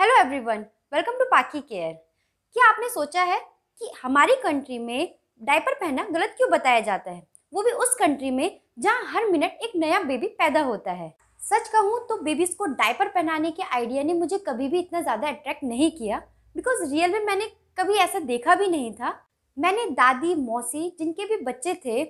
hello everyone welcome to पाकी केयर क्या आपने सोचा है कि हमारी कंट्री में डायपर पहनना गलत क्यों बताया जाता है वो भी उस कंट्री में जहाँ हर मिनट एक नया बेबी पैदा होता है सच कहूँ तो बेबीज़ को डायपर पहनाने के आइडिया ने मुझे कभी भी इतना ज़्यादा अट्रैक्ट नहीं किया बिकॉज रियल में मैंने कभी ऐसा देखा भी नहीं था मैंने दादी मौसी जिनके भी बच्चे थे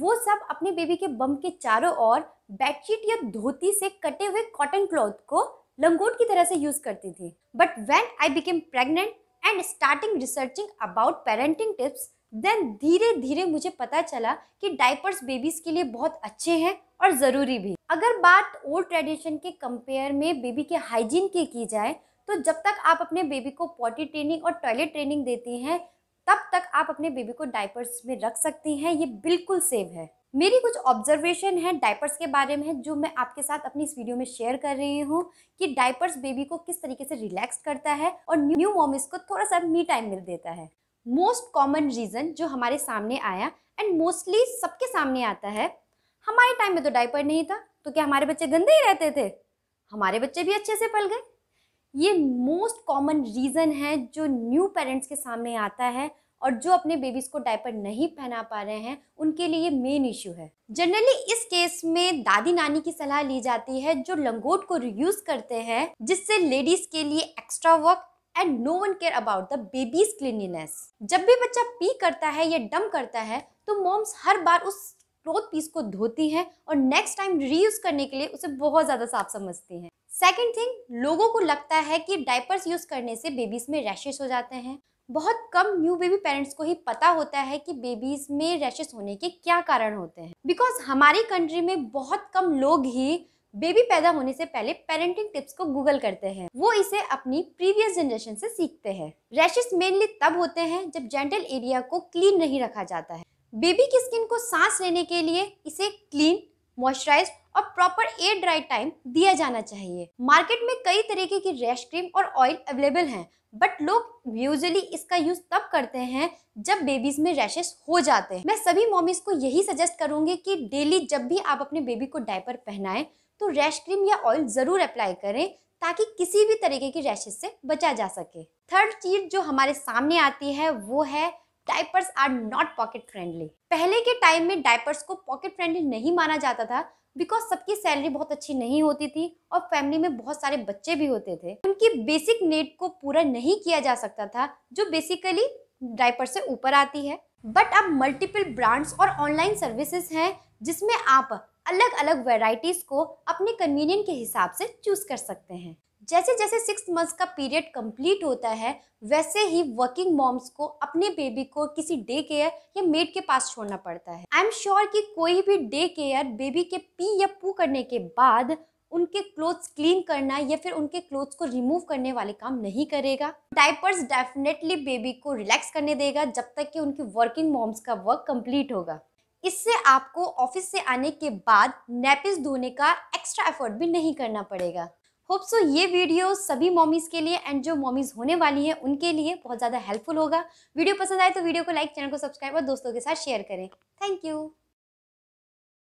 वो सब अपने बेबी के बम के चारों ओर बेडशीट या धोती से कटे हुए कॉटन क्लॉथ को लंगोट की तरह से यूज करती थी but when I became pregnant and starting researching about parenting tips then धीरे धीरे मुझे पता चला कि डायपर्स बेबीज के लिए बहुत अच्छे हैं और ज़रूरी भी अगर बात ओल्ड ट्रेडिशन के कंपेयर में बेबी के हाइजीन की की जाए तो जब तक आप अपने बेबी को पॉटी ट्रेनिंग और टॉयलेट ट्रेनिंग देती हैं तब तक आप अपने बेबी को डायपर्स में रख सकती हैं ये बिल्कुल सेफ है मेरी कुछ ऑब्जर्वेशन है डाइपर्स के बारे में जो मैं आपके साथ अपनी इस वीडियो में शेयर कर रही हूँ कि डाइपर्स बेबी को किस तरीके से रिलैक्स करता है और न्यू मॉमिस को थोड़ा सा मी टाइम मिल देता है मोस्ट कॉमन रीज़न जो हमारे सामने आया एंड मोस्टली सबके सामने आता है हमारे टाइम में तो डाइपर नहीं था तो क्या हमारे बच्चे गंदे ही रहते थे हमारे बच्चे भी अच्छे से पल गए ये मोस्ट कॉमन रीज़न है जो न्यू पेरेंट्स के सामने आता है और जो अपने बेबीज को डायपर नहीं पहना पा रहे हैं उनके लिए ये मेन इश्यू है जनरली इस केस में दादी नानी की सलाह ली जाती है जो लंगोट को रियूज करते हैं जिससे लेडीज के लिए extra work and no one care about the babies cleanliness जब भी बच्चा पी करता है या डम करता है तो मॉम्स हर बार उस क्लोथ पीस को धोती हैं और नेक्स्ट टाइम रीयूज करने के लिए उसे बहुत ज़्यादा साफ समझती हैं सेकेंड थिंग लोगों को लगता है कि डायपर्स यूज करने से बेबीज में रैशेस हो जाते हैं बहुत कम न्यू बेबी पेरेंट्स को ही पता होता है कि बेबीज में रैशेस होने के क्या कारण होते हैं बिकॉज हमारी कंट्री में बहुत कम लोग ही बेबी पैदा होने से पहले पेरेंटिंग टिप्स को गूगल करते हैं वो इसे अपनी प्रीवियस जनरेशन से सीखते हैं रैशेस मेनली तब होते हैं जब जेंटल एरिया को क्लीन नहीं रखा जाता है बेबी की स्किन को सांस लेने के लिए इसे क्लीन मॉइस्चराइज और प्रॉपर एयर ड्राई टाइम दिया जाना चाहिए मार्केट में कई तरीके की रैश क्रीम और ऑयल अवेलेबल हैं बट लोग यूजली इसका यूज तब करते हैं जब बेबीज में रैशेस हो जाते हैं मैं सभी मॉमीज को यही सजेस्ट करूंगी कि डेली जब भी आप अपने बेबी को डायपर पहनाएं तो रैश क्रीम या ऑयल ज़रूर अप्लाई करें ताकि किसी भी तरीके की रैशेस से बचा जा सके थर्ड चीज जो हमारे सामने आती है वो है diapers are not pocket friendly पहले के टाइम में डायपर्स को पॉकेट फ्रेंडली नहीं माना जाता था बिकॉज सबकी सैलरी बहुत अच्छी नहीं होती थी और फैमिली में बहुत सारे बच्चे भी होते थे उनकी बेसिक नीड को पूरा नहीं किया जा सकता था जो बेसिकली डाइपर से ऊपर आती है बट अब मल्टीपल ब्रांड्स और ऑनलाइन सर्विसेज हैं जिसमें आप अलग अलग वेराइटीज़ को अपने कन्वीनियंट के हिसाब से चूज़ कर सकते हैं जैसे जैसे सिक्स मंथ्स का पीरियड कंप्लीट होता है वैसे ही वर्किंग मॉम्स को अपने बेबी को किसी डे केयर या मेड के पास छोड़ना पड़ता है आई एम श्योर कि कोई भी डे केयर बेबी के पी या पू करने के बाद उनके क्लोथ्स क्लीन करना या फिर उनके क्लोथ्स को रिमूव करने वाले काम नहीं करेगा डाइपर्स डेफिनेटली बेबी को रिलैक्स करने देगा जब तक कि उनकी वर्किंग मॉम्स का वर्क कंप्लीट होगा इससे आपको ऑफिस से आने के बाद नेपिस धोने का एक्स्ट्रा एफर्ट भी नहीं करना पड़ेगा होप सो ये वीडियो सभी मॉमीज़ के लिए एंड जो मॉमीज़ होने वाली हैं उनके लिए बहुत ज़्यादा हेल्पफुल होगा वीडियो पसंद आए तो वीडियो को लाइक चैनल को सब्सक्राइब और दोस्तों के साथ शेयर करें थैंक यू